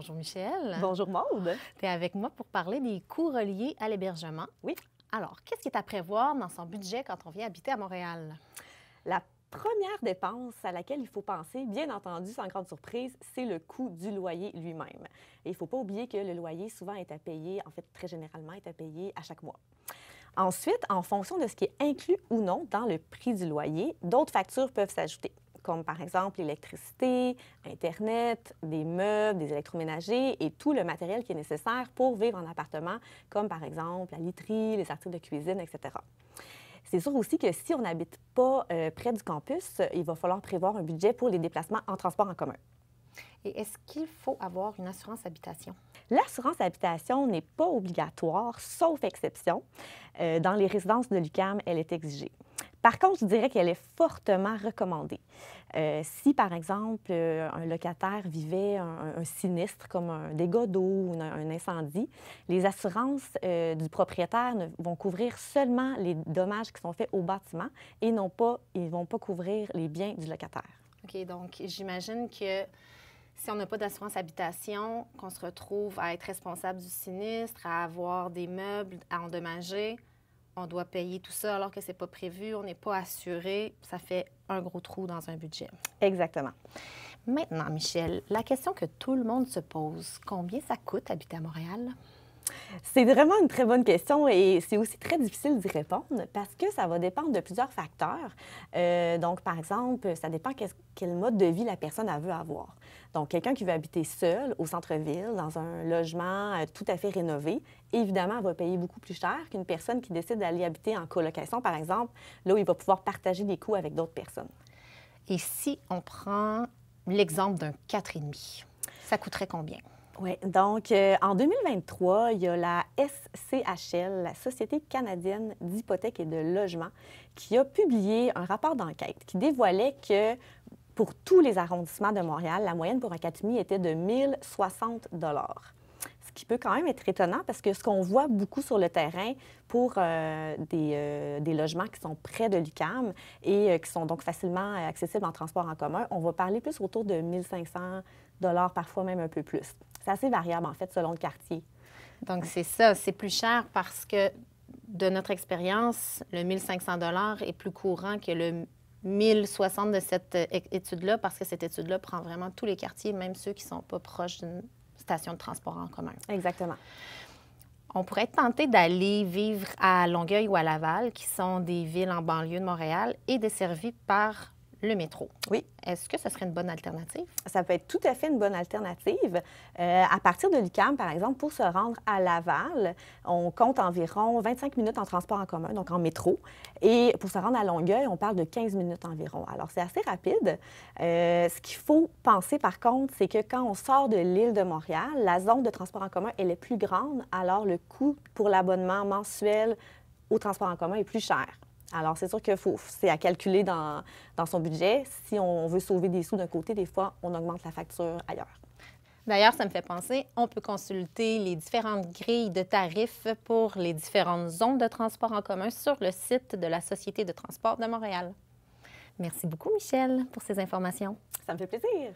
Bonjour Michel. Bonjour Maude. Tu es avec moi pour parler des coûts reliés à l'hébergement. Oui. Alors, qu'est-ce qui est à prévoir dans son budget quand on vient habiter à Montréal? La première dépense à laquelle il faut penser, bien entendu, sans grande surprise, c'est le coût du loyer lui-même. il ne faut pas oublier que le loyer souvent est à payer, en fait, très généralement, est à payer à chaque mois. Ensuite, en fonction de ce qui est inclus ou non dans le prix du loyer, d'autres factures peuvent s'ajouter comme par exemple l'électricité, Internet, des meubles, des électroménagers et tout le matériel qui est nécessaire pour vivre en appartement, comme par exemple la literie, les articles de cuisine, etc. C'est sûr aussi que si on n'habite pas euh, près du campus, il va falloir prévoir un budget pour les déplacements en transport en commun. Et est-ce qu'il faut avoir une assurance habitation? L'assurance habitation n'est pas obligatoire, sauf exception. Euh, dans les résidences de l'UCAM, elle est exigée. Par contre, je dirais qu'elle est fortement recommandée. Euh, si, par exemple, euh, un locataire vivait un, sinistre comme un dégât d'eau ou un, incendie, les assurances euh, du propriétaire vont couvrir seulement les dommages qui sont faits au bâtiment et non pas, ils ne vont pas couvrir les biens du locataire. OK, donc j'imagine que si on n'a pas d'assurance habitation, qu'on se retrouve à être responsable du sinistre, à avoir des meubles à endommager, on doit payer tout ça alors que c'est pas prévu, on n'est pas assuré, ça fait un gros trou dans un budget. Exactement. Maintenant, Michel, la question que tout le monde se pose, combien ça coûte habiter à Montréal? C'est vraiment une très bonne question et c'est aussi très difficile d'y répondre parce que ça va dépendre de plusieurs facteurs. Euh, donc, par exemple, ça dépend quel mode de vie la personne veut avoir. Donc, quelqu'un qui veut habiter seul au centre-ville, dans un logement euh, tout à fait rénové, évidemment, va payer beaucoup plus cher qu'une personne qui décide d'aller habiter en colocation, par exemple, là où il va pouvoir partager des coûts avec d'autres personnes. Et si on prend l'exemple d'un 4,5, ça coûterait combien? Oui, donc euh, en 2023, il y a la SCHL, la Société canadienne d'hypothèques et de logements, qui a publié un rapport d'enquête qui dévoilait que pour tous les arrondissements de Montréal, la moyenne pour un était de 1060 ce qui peut quand même être étonnant parce que ce qu'on voit beaucoup sur le terrain pour euh, euh, des, logements qui sont près de l'UCAM et qui sont donc facilement accessibles en transport en commun, on va parler plus autour de 1500 dollars, parfois même un peu plus. C'est assez variable, en fait, selon le quartier. Donc, c'est ça. C'est plus cher parce que, de notre expérience, le 1500 est plus courant que le 1060 de cette euh, étude-là, parce que cette étude-là prend vraiment tous les quartiers, même ceux qui ne sont pas proches d'une station de transport en commun. Exactement. On pourrait être tenté d'aller vivre à Longueuil ou à Laval, qui sont des villes en banlieue de Montréal et desservies par le métro. Oui. Est-ce que ce serait une bonne alternative? Ça peut être tout à fait une bonne alternative. Euh, à partir de l'UQAM, par exemple, pour se rendre à Laval, on compte environ 25 minutes en transport en commun, donc en métro. Et pour se rendre à Longueuil, on parle de 15 minutes environ. Alors, c'est assez rapide. Euh, ce qu'il faut penser, par contre, c'est que quand on sort de l'île de Montréal, la zone de transport en commun, elle est plus grande. Alors, le coût pour l'abonnement mensuel au transport en commun est plus cher. Alors, c'est sûr que c'est à calculer dans, dans, son budget. Si on veut sauver des sous d'un côté, des fois, on augmente la facture ailleurs. D'ailleurs, ça me fait penser, on peut consulter les différentes grilles de tarifs pour les différentes zones de transport en commun sur le site de la Société de transport de Montréal. Merci beaucoup, Michel, pour ces informations. Ça me fait plaisir.